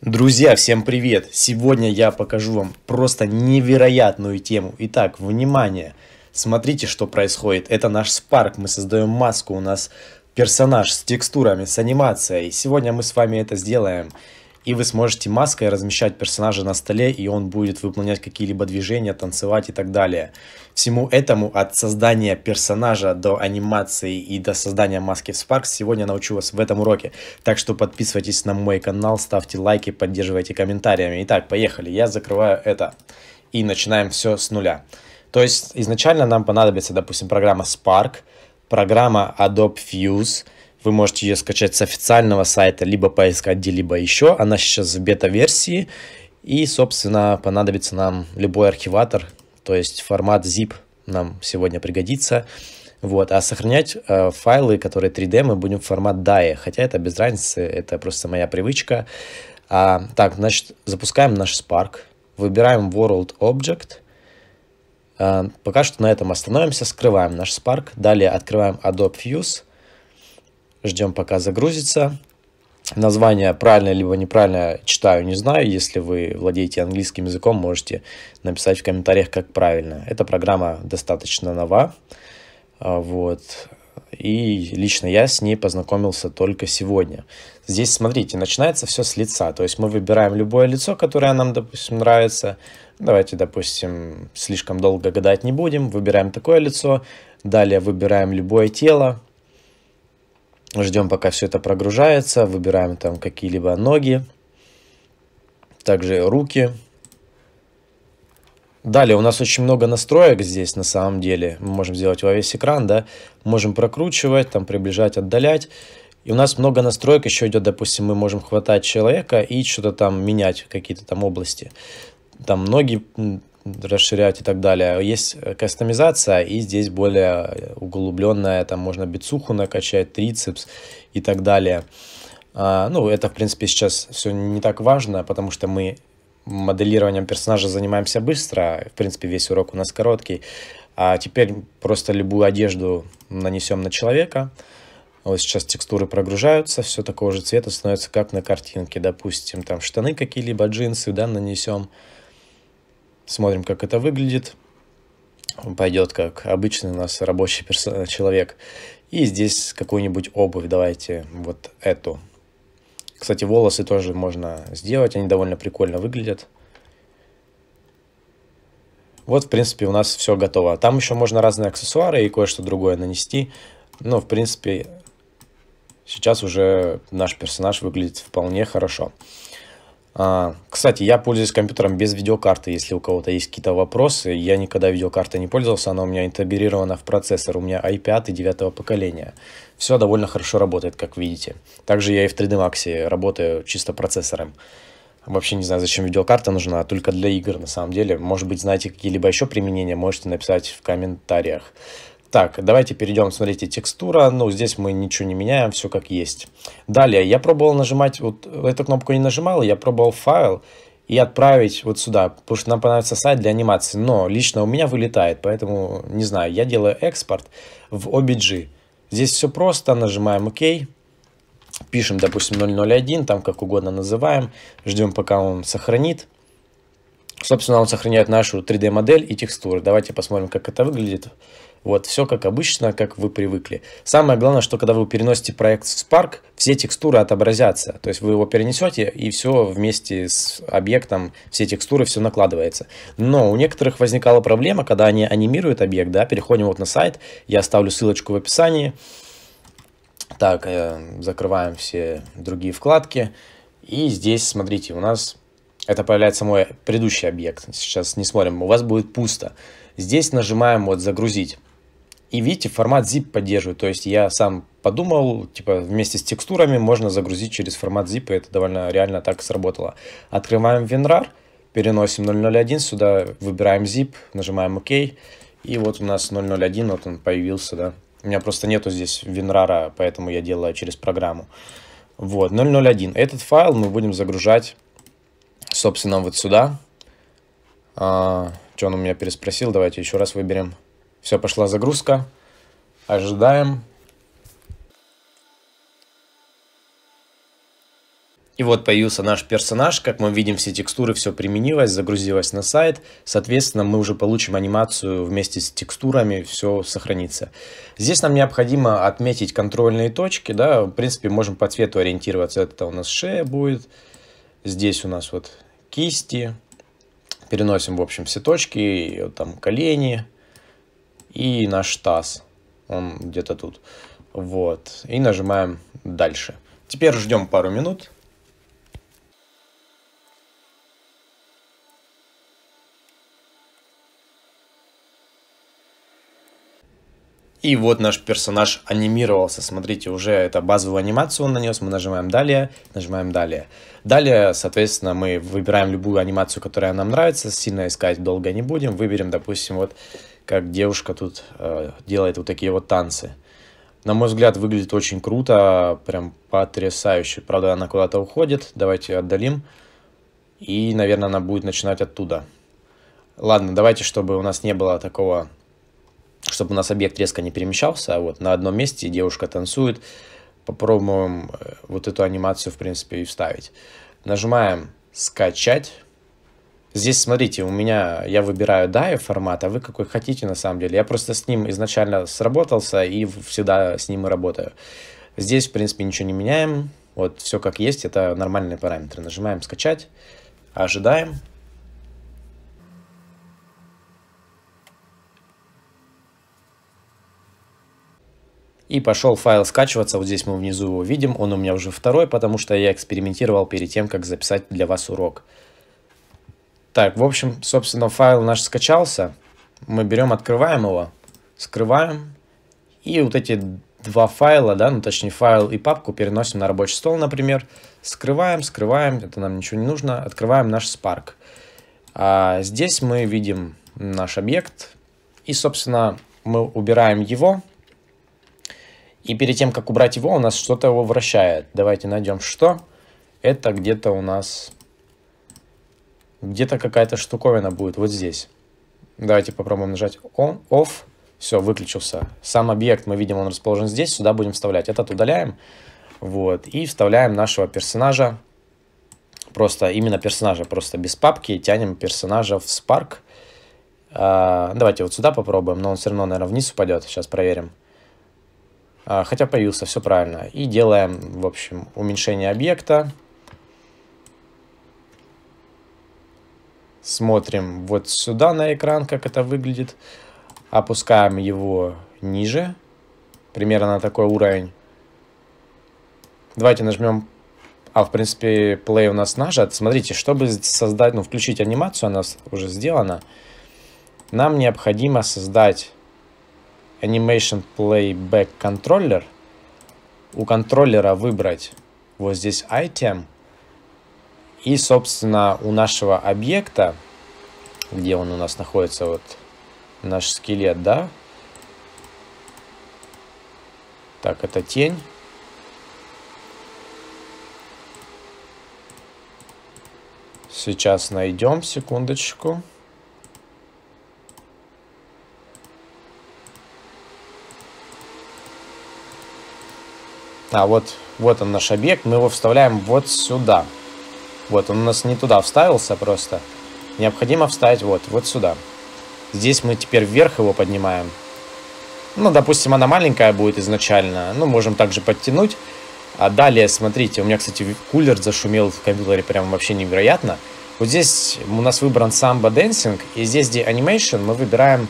Друзья, всем привет! Сегодня я покажу вам просто невероятную тему. Итак, внимание! Смотрите, что происходит. Это наш Spark, мы создаем маску, у нас персонаж с текстурами, с анимацией. Сегодня мы с вами это сделаем и вы сможете маской размещать персонажа на столе, и он будет выполнять какие-либо движения, танцевать и так далее. Всему этому от создания персонажа до анимации и до создания маски в Sparks сегодня научу вас в этом уроке. Так что подписывайтесь на мой канал, ставьте лайки, поддерживайте комментариями. Итак, поехали, я закрываю это и начинаем все с нуля. То есть изначально нам понадобится, допустим, программа Spark, программа Adobe Fuse, вы можете ее скачать с официального сайта, либо поискать где-либо еще. Она сейчас в бета-версии. И, собственно, понадобится нам любой архиватор, то есть формат zip нам сегодня пригодится. Вот, а сохранять э, файлы, которые 3D, мы будем в формат DAE, хотя это без разницы, это просто моя привычка. А, так, значит, запускаем наш Spark, выбираем World Object, а, пока что на этом остановимся, скрываем наш Spark, далее открываем Adobe Fuse, Ждем, пока загрузится. Название правильно либо неправильно читаю, не знаю. Если вы владеете английским языком, можете написать в комментариях, как правильно. Эта программа достаточно нова. А, вот. И лично я с ней познакомился только сегодня. Здесь, смотрите, начинается все с лица. То есть мы выбираем любое лицо, которое нам, допустим, нравится. Давайте, допустим, слишком долго гадать не будем. Выбираем такое лицо. Далее выбираем любое тело. Ждем, пока все это прогружается, выбираем там какие-либо ноги, также руки. Далее у нас очень много настроек здесь на самом деле. Мы можем сделать во весь экран, да. Можем прокручивать, там приближать, отдалять. И у нас много настроек еще идет, допустим, мы можем хватать человека и что-то там менять, какие-то там области. Там ноги расширять и так далее. Есть э, кастомизация, и здесь более углубленная, там можно бицуху накачать, трицепс и так далее. А, ну, это, в принципе, сейчас все не так важно, потому что мы моделированием персонажа занимаемся быстро, в принципе, весь урок у нас короткий, а теперь просто любую одежду нанесем на человека, вот сейчас текстуры прогружаются, все такого же цвета становится, как на картинке, допустим, там штаны какие-либо, джинсы, да, нанесем, Смотрим, как это выглядит. пойдет как обычный у нас рабочий персон, человек. И здесь какую-нибудь обувь. Давайте вот эту. Кстати, волосы тоже можно сделать. Они довольно прикольно выглядят. Вот, в принципе, у нас все готово. Там еще можно разные аксессуары и кое-что другое нанести. Но, в принципе, сейчас уже наш персонаж выглядит вполне хорошо. Хорошо. А, кстати, я пользуюсь компьютером без видеокарты. Если у кого-то есть какие-то вопросы, я никогда видеокартой не пользовался, она у меня интегрирована в процессор. У меня i5 девятого поколения. Все довольно хорошо работает, как видите. Также я и в 3D Max работаю чисто процессором. Вообще не знаю, зачем видеокарта нужна, а только для игр на самом деле. Может быть, знаете какие-либо еще применения, можете написать в комментариях. Так, давайте перейдем, смотрите, текстура. Ну, здесь мы ничего не меняем, все как есть. Далее, я пробовал нажимать, вот эту кнопку не нажимал, я пробовал файл и отправить вот сюда, потому что нам понадобится сайт для анимации. Но лично у меня вылетает, поэтому, не знаю, я делаю экспорт в OBG. Здесь все просто, нажимаем ОК, пишем, допустим, 001, там как угодно называем, ждем, пока он сохранит. Собственно, он сохраняет нашу 3D-модель и текстуры. Давайте посмотрим, как это выглядит вот, все как обычно, как вы привыкли. Самое главное, что когда вы переносите проект в Spark, все текстуры отобразятся. То есть вы его перенесете, и все вместе с объектом, все текстуры, все накладывается. Но у некоторых возникала проблема, когда они анимируют объект, да, переходим вот на сайт, я оставлю ссылочку в описании. Так, э, закрываем все другие вкладки. И здесь, смотрите, у нас это появляется мой предыдущий объект. Сейчас не смотрим, у вас будет пусто. Здесь нажимаем вот «Загрузить». И видите, формат zip поддерживает. То есть я сам подумал, типа вместе с текстурами можно загрузить через формат zip, и это довольно реально так сработало. Открываем WinRAR, переносим 001 сюда, выбираем zip, нажимаем ОК, и вот у нас 001, вот он появился, да. У меня просто нету здесь WinRAR, поэтому я делаю через программу. Вот, 001. Этот файл мы будем загружать, собственно, вот сюда. А, что он у меня переспросил, давайте еще раз выберем. Все, пошла загрузка. Ожидаем. И вот появился наш персонаж, как мы видим, все текстуры, все применилось, загрузилось на сайт. Соответственно, мы уже получим анимацию вместе с текстурами, все сохранится. Здесь нам необходимо отметить контрольные точки, да, в принципе, можем по цвету ориентироваться. Это у нас шея будет, здесь у нас вот кисти, переносим, в общем, все точки, там колени, и наш таз, он где-то тут. Вот, и нажимаем дальше. Теперь ждем пару минут. И вот наш персонаж анимировался. Смотрите, уже это базовую анимацию он нанес. Мы нажимаем «Далее», нажимаем «Далее». Далее, соответственно, мы выбираем любую анимацию, которая нам нравится. Сильно искать долго не будем. Выберем, допустим, вот как девушка тут э, делает вот такие вот танцы. На мой взгляд, выглядит очень круто, прям потрясающе. Правда, она куда-то уходит, давайте ее отдалим. И, наверное, она будет начинать оттуда. Ладно, давайте, чтобы у нас не было такого, чтобы у нас объект резко не перемещался, а вот на одном месте девушка танцует. Попробуем э, вот эту анимацию, в принципе, и вставить. Нажимаем «Скачать». Здесь, смотрите, у меня, я выбираю DAI формат, а вы какой хотите на самом деле. Я просто с ним изначально сработался и всегда с ним и работаю. Здесь, в принципе, ничего не меняем. Вот все как есть, это нормальные параметры. Нажимаем «Скачать», ожидаем. И пошел файл скачиваться, вот здесь мы внизу его видим, он у меня уже второй, потому что я экспериментировал перед тем, как записать для вас урок. Так, в общем, собственно, файл наш скачался. Мы берем, открываем его, скрываем. И вот эти два файла, да, ну точнее файл и папку переносим на рабочий стол, например. Скрываем, скрываем, это нам ничего не нужно. Открываем наш Spark. А здесь мы видим наш объект. И, собственно, мы убираем его. И перед тем, как убрать его, у нас что-то его вращает. Давайте найдем что. Это где-то у нас где-то какая-то штуковина будет вот здесь. Давайте попробуем нажать on, off. Все, выключился. Сам объект, мы видим, он расположен здесь. Сюда будем вставлять. Этот удаляем. Вот. И вставляем нашего персонажа. Просто именно персонажа. Просто без папки. Тянем персонажа в Spark. А, давайте вот сюда попробуем. Но он все равно, наверное, вниз упадет. Сейчас проверим. А, хотя появился. Все правильно. И делаем, в общем, уменьшение объекта. Смотрим вот сюда на экран, как это выглядит. Опускаем его ниже, примерно на такой уровень. Давайте нажмем... А, в принципе, play у нас нажат. Смотрите, чтобы создать, ну, включить анимацию, она уже сделана. Нам необходимо создать Animation Playback Controller. У контроллера выбрать вот здесь Item – и, собственно, у нашего объекта, где он у нас находится, вот наш скелет, да? Так, это тень. Сейчас найдем, секундочку. А, вот, вот он наш объект, мы его вставляем вот сюда. Сюда. Вот, он у нас не туда вставился просто. Необходимо вставить вот, вот сюда. Здесь мы теперь вверх его поднимаем. Ну, допустим, она маленькая будет изначально. Ну, можем также подтянуть. А далее, смотрите, у меня, кстати, кулер зашумел в компьютере прям вообще невероятно. Вот здесь у нас выбран самбо Dancing, и здесь, где Animation, мы выбираем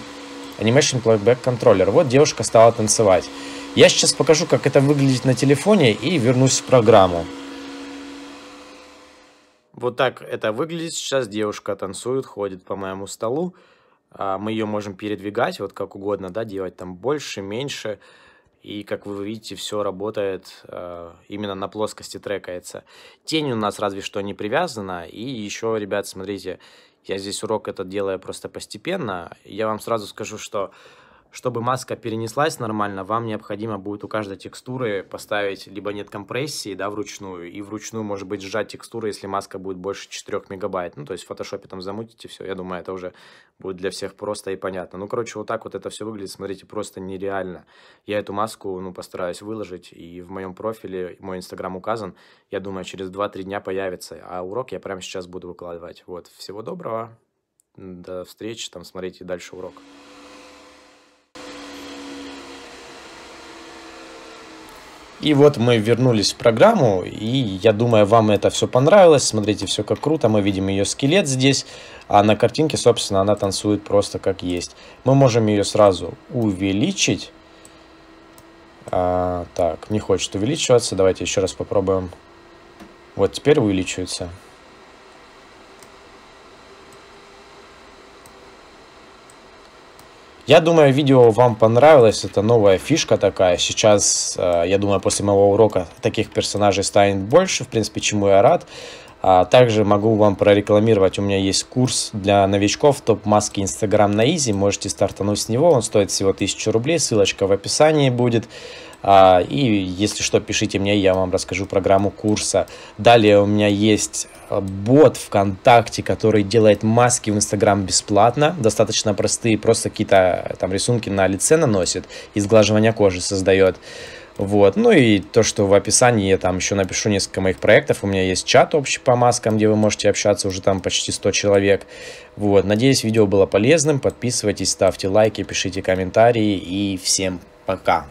Animation Playback Controller. Вот девушка стала танцевать. Я сейчас покажу, как это выглядит на телефоне, и вернусь в программу. Вот так это выглядит. Сейчас девушка танцует, ходит по моему столу. А, мы ее можем передвигать, вот как угодно, да, делать там больше, меньше. И, как вы видите, все работает а, именно на плоскости трекается. Тень у нас разве что не привязана. И еще, ребят, смотрите, я здесь урок этот делаю просто постепенно. Я вам сразу скажу, что чтобы маска перенеслась нормально, вам необходимо будет у каждой текстуры поставить либо нет компрессии, да, вручную, и вручную, может быть, сжать текстуры, если маска будет больше 4 мегабайт. Ну, то есть в фотошопе там замутите все, я думаю, это уже будет для всех просто и понятно. Ну, короче, вот так вот это все выглядит, смотрите, просто нереально. Я эту маску, ну, постараюсь выложить, и в моем профиле, мой инстаграм указан, я думаю, через 2-3 дня появится, а урок я прямо сейчас буду выкладывать. Вот, всего доброго, до встречи, там смотрите дальше урок. И вот мы вернулись в программу, и я думаю, вам это все понравилось. Смотрите, все как круто, мы видим ее скелет здесь, а на картинке, собственно, она танцует просто как есть. Мы можем ее сразу увеличить. А, так, не хочет увеличиваться, давайте еще раз попробуем. Вот теперь увеличивается. Я думаю, видео вам понравилось, это новая фишка такая. Сейчас, э, я думаю, после моего урока таких персонажей станет больше, в принципе, чему я рад. А также могу вам прорекламировать, у меня есть курс для новичков топ-маски Инстаграм на Изи, можете стартануть с него, он стоит всего 1000 рублей, ссылочка в описании будет. А, и если что, пишите мне, я вам расскажу программу курса. Далее у меня есть э, бот ВКонтакте, который делает маски в Инстаграм бесплатно, достаточно простые, просто какие-то э, там рисунки на лице наносит и сглаживание кожи создает. Вот, ну и то, что в описании я там еще напишу несколько моих проектов. У меня есть чат общий по маскам, где вы можете общаться, уже там почти 100 человек. Вот, надеюсь, видео было полезным. Подписывайтесь, ставьте лайки, пишите комментарии и всем пока.